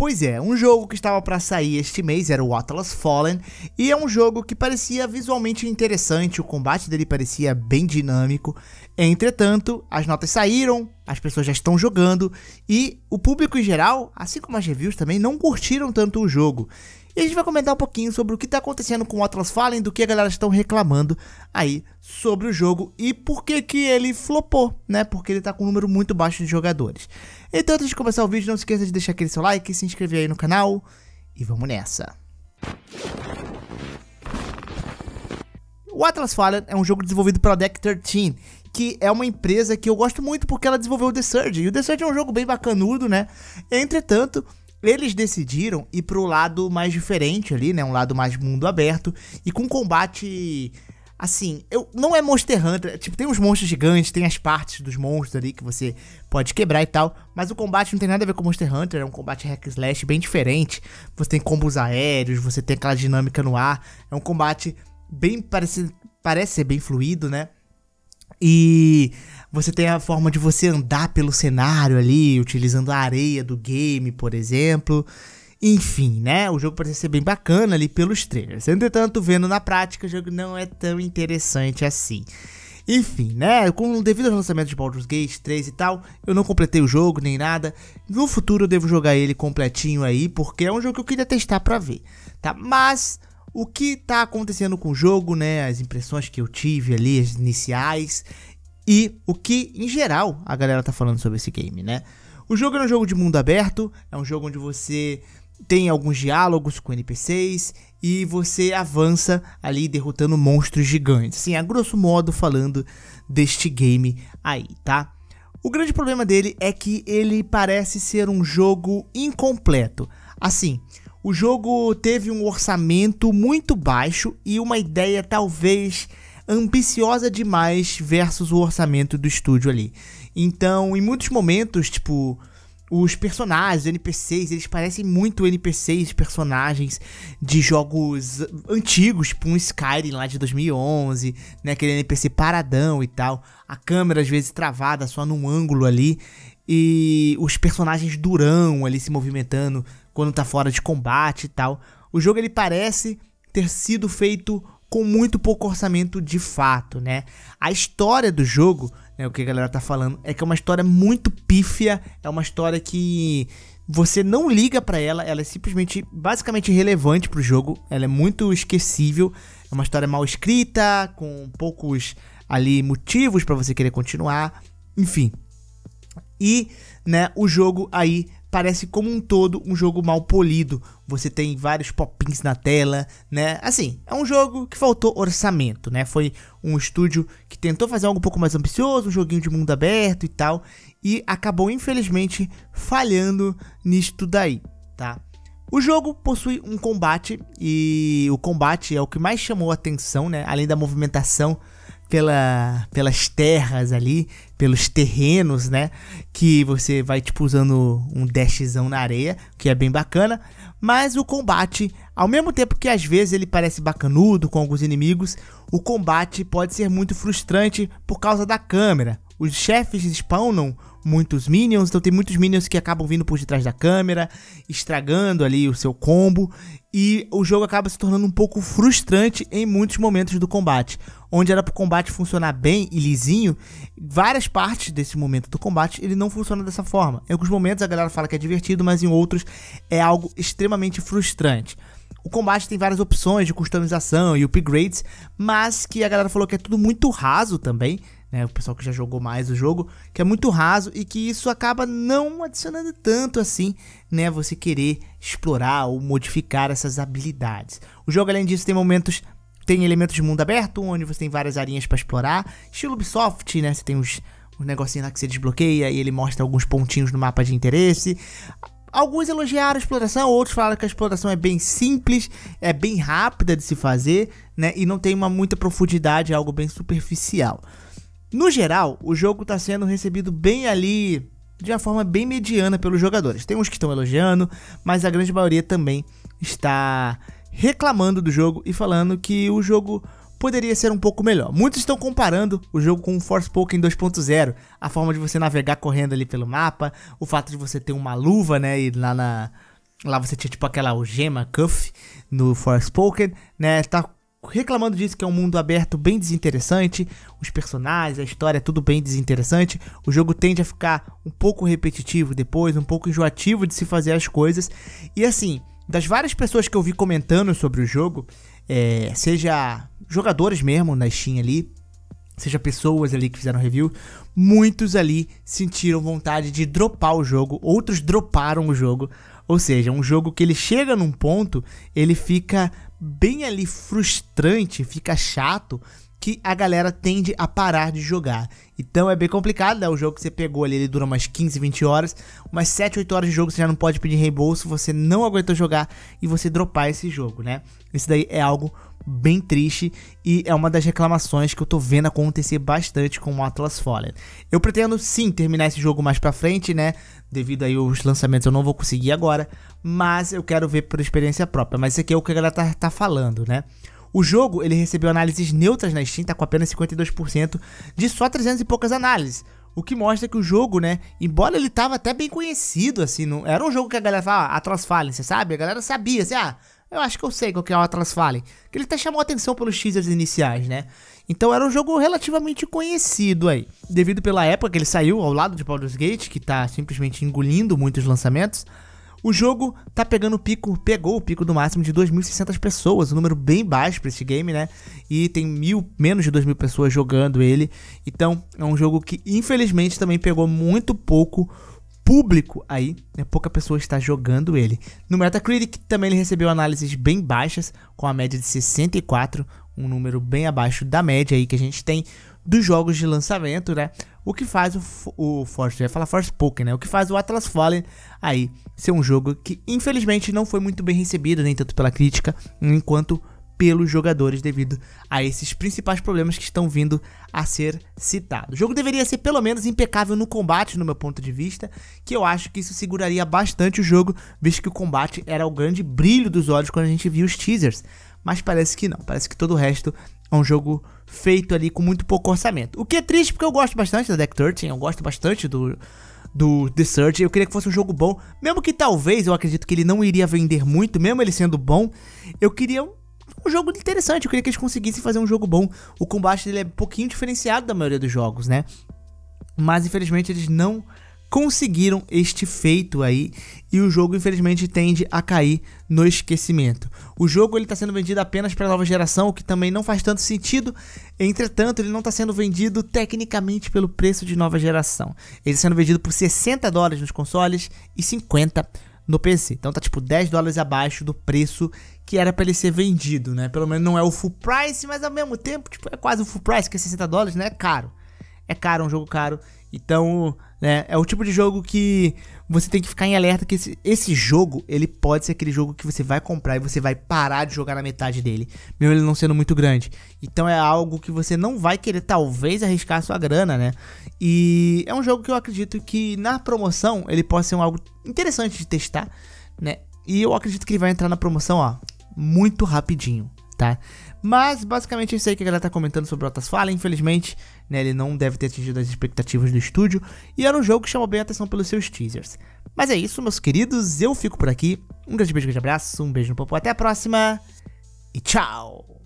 Pois é, um jogo que estava para sair este mês era o Atlas Fallen, e é um jogo que parecia visualmente interessante, o combate dele parecia bem dinâmico. Entretanto, as notas saíram, as pessoas já estão jogando, e o público em geral, assim como as reviews também, não curtiram tanto o jogo. E a gente vai comentar um pouquinho sobre o que está acontecendo com o Atlas Fallen, do que a galera estão reclamando aí sobre o jogo e por que que ele flopou, né? Porque ele está com um número muito baixo de jogadores. Então, antes de começar o vídeo, não se esqueça de deixar aquele seu like, se inscrever aí no canal e vamos nessa. O Atlas Fallen é um jogo desenvolvido pela Deck 13, que é uma empresa que eu gosto muito porque ela desenvolveu o The Surge. E o The Surge é um jogo bem bacanudo, né? Entretanto, eles decidiram ir pro lado mais diferente ali, né? Um lado mais mundo aberto e com combate assim, eu não é Monster Hunter, tipo, tem os monstros gigantes, tem as partes dos monstros ali que você pode quebrar e tal, mas o combate não tem nada a ver com Monster Hunter, é um combate hack slash bem diferente. Você tem combos aéreos, você tem aquela dinâmica no ar, é um combate bem parece parece ser bem fluido, né? E você tem a forma de você andar pelo cenário ali, utilizando a areia do game, por exemplo. Enfim, né? O jogo parece ser bem bacana ali pelos trailers. Entretanto, vendo na prática, o jogo não é tão interessante assim. Enfim, né? Com, devido aos lançamentos de Baldur's Gate 3 e tal, eu não completei o jogo nem nada. No futuro eu devo jogar ele completinho aí, porque é um jogo que eu queria testar pra ver, tá? Mas o que tá acontecendo com o jogo, né? As impressões que eu tive ali, as iniciais, e o que, em geral, a galera tá falando sobre esse game, né? O jogo é um jogo de mundo aberto, é um jogo onde você tem alguns diálogos com NPCs e você avança ali derrotando monstros gigantes. Assim, a grosso modo falando deste game aí, tá? O grande problema dele é que ele parece ser um jogo incompleto. Assim, o jogo teve um orçamento muito baixo e uma ideia talvez ambiciosa demais versus o orçamento do estúdio ali. Então, em muitos momentos, tipo, os personagens, os NPCs, eles parecem muito NPCs, personagens de jogos antigos, tipo um Skyrim lá de 2011, né, aquele NPC paradão e tal. A câmera às vezes travada só num ângulo ali e os personagens durão ali se movimentando quando tá fora de combate e tal. O jogo ele parece ter sido feito com muito pouco orçamento de fato, né? A história do jogo, né, o que a galera tá falando, é que é uma história muito pífia, é uma história que você não liga para ela, ela é simplesmente basicamente irrelevante pro jogo, ela é muito esquecível, é uma história mal escrita, com poucos ali motivos para você querer continuar, enfim. E, né, o jogo aí parece como um todo um jogo mal polido. Você tem vários popins na tela, né? Assim, é um jogo que faltou orçamento, né? Foi um estúdio que tentou fazer algo um pouco mais ambicioso, um joguinho de mundo aberto e tal, e acabou infelizmente falhando nisto daí, tá? O jogo possui um combate e o combate é o que mais chamou a atenção, né? Além da movimentação pela, pelas terras ali, pelos terrenos, né? Que você vai, tipo, usando um dashzão na areia, que é bem bacana. Mas o combate, ao mesmo tempo que às vezes ele parece bacanudo com alguns inimigos, o combate pode ser muito frustrante por causa da câmera os chefes spawnam muitos minions, então tem muitos minions que acabam vindo por detrás da câmera, estragando ali o seu combo, e o jogo acaba se tornando um pouco frustrante em muitos momentos do combate. Onde era pro combate funcionar bem e lisinho, várias partes desse momento do combate ele não funciona dessa forma. Em alguns momentos a galera fala que é divertido, mas em outros é algo extremamente frustrante. O combate tem várias opções de customização e upgrades, mas que a galera falou que é tudo muito raso também né? O pessoal que já jogou mais o jogo, que é muito raso e que isso acaba não adicionando tanto assim, né? Você querer explorar ou modificar essas habilidades. O jogo, além disso, tem momentos. Tem elementos de mundo aberto, onde você tem várias arinhas para explorar. Estilo Ubisoft, né? Você tem uns, uns negocinhos lá que você desbloqueia e ele mostra alguns pontinhos no mapa de interesse. Alguns elogiaram a exploração, outros falaram que a exploração é bem simples, é bem rápida de se fazer, né? E não tem uma muita profundidade, é algo bem superficial. No geral, o jogo está sendo recebido bem ali, de uma forma bem mediana pelos jogadores. Tem uns que estão elogiando, mas a grande maioria também está reclamando do jogo e falando que o jogo poderia ser um pouco melhor. Muitos estão comparando o jogo com o Forspoken 2.0, a forma de você navegar correndo ali pelo mapa, o fato de você ter uma luva, né, e lá na lá você tinha tipo aquela algema cuff no Forspoken, né, tá reclamando disso que é um mundo aberto bem desinteressante, os personagens, a história, é tudo bem desinteressante. O jogo tende a ficar um pouco repetitivo depois, um pouco enjoativo de se fazer as coisas. E assim, das várias pessoas que eu vi comentando sobre o jogo, é, seja jogadores mesmo na Steam ali, seja pessoas ali que fizeram review, muitos ali sentiram vontade de dropar o jogo, outros droparam o jogo. Ou seja, um jogo que ele chega num ponto, ele fica bem ali frustrante, fica chato, que a galera tende a parar de jogar. Então é bem complicado, né? O jogo que você pegou ali, ele dura umas 15, 20 horas, umas 7, 8 horas de jogo você já não pode pedir reembolso, você não aguentou jogar e você dropar esse jogo, né? Isso daí é algo bem triste e é uma das reclamações que eu tô vendo acontecer bastante com o Atlas Fallen. Eu pretendo sim terminar esse jogo mais pra frente, né? Devido aí aos lançamentos eu não vou conseguir agora, mas eu quero ver por experiência própria. Mas isso aqui é o que a galera tá, tá falando, né? O jogo ele recebeu análises neutras na Steam, tá com apenas 52% de só 300 e poucas análises. O que mostra que o jogo, né? Embora ele tava até bem conhecido, assim, não era um jogo que a galera falava ah, Atlas Fallen, você sabe? A galera sabia, assim, ah, eu acho que eu sei qual que é o Atlas Fallen. Que ele até chamou atenção pelos teasers iniciais, né? Então era um jogo relativamente conhecido aí. Devido pela época que ele saiu, ao lado de Baldur's Gate, que tá simplesmente engolindo muitos lançamentos, o jogo tá pegando o pico, pegou o pico do máximo de 2.600 pessoas, um número bem baixo para esse game, né? E tem mil, menos de 2.000 pessoas jogando ele. Então é um jogo que infelizmente também pegou muito pouco público aí, né, pouca pessoa está jogando ele. No Metacritic também ele recebeu análises bem baixas, com a média de 64, um número bem abaixo da média aí que a gente tem dos jogos de lançamento, né? O que faz o, o Force, eu ia falar né? O que faz o Atlas Fallen aí ser um jogo que infelizmente não foi muito bem recebido, nem tanto pela crítica, enquanto pelos jogadores devido a esses principais problemas que estão vindo a ser citados. O jogo deveria ser pelo menos impecável no combate, no meu ponto de vista, que eu acho que isso seguraria bastante o jogo, visto que o combate era o grande brilho dos olhos quando a gente via os teasers. Mas parece que não, parece que todo o resto é um jogo feito ali com muito pouco orçamento. O que é triste porque eu gosto bastante da Deck 13, eu gosto bastante do, do The Surge. Eu queria que fosse um jogo bom, mesmo que talvez eu acredito que ele não iria vender muito, mesmo ele sendo bom. Eu queria um jogo interessante. Eu queria que eles conseguissem fazer um jogo bom. O combate dele é um pouquinho diferenciado da maioria dos jogos, né? Mas infelizmente eles não conseguiram este feito aí e o jogo infelizmente tende a cair no esquecimento. O jogo ele está sendo vendido apenas para a nova geração, o que também não faz tanto sentido. Entretanto, ele não está sendo vendido tecnicamente pelo preço de nova geração. Ele está sendo vendido por 60 dólares nos consoles e 50 no PC. Então tá tipo 10 dólares abaixo do preço que era para ele ser vendido, né? Pelo menos não é o full price, mas ao mesmo tempo, tipo, é quase o full price, que é 60 dólares, né? É caro. É caro, é um jogo caro. Então, né, é o tipo de jogo que você tem que ficar em alerta que esse, esse jogo, ele pode ser aquele jogo que você vai comprar e você vai parar de jogar na metade dele, mesmo ele não sendo muito grande. Então é algo que você não vai querer talvez arriscar sua grana, né? E é um jogo que eu acredito que na promoção ele pode ser um algo interessante de testar, né? E eu acredito que ele vai entrar na promoção, ó, muito rapidinho tá? Mas basicamente é isso aí que a galera tá comentando sobre o Otas Fala, infelizmente, né, ele não deve ter atingido as expectativas do estúdio, e era um jogo que chamou bem a atenção pelos seus teasers. Mas é isso, meus queridos, eu fico por aqui, um grande beijo, um grande abraço, um beijo no popo, até a próxima, e tchau!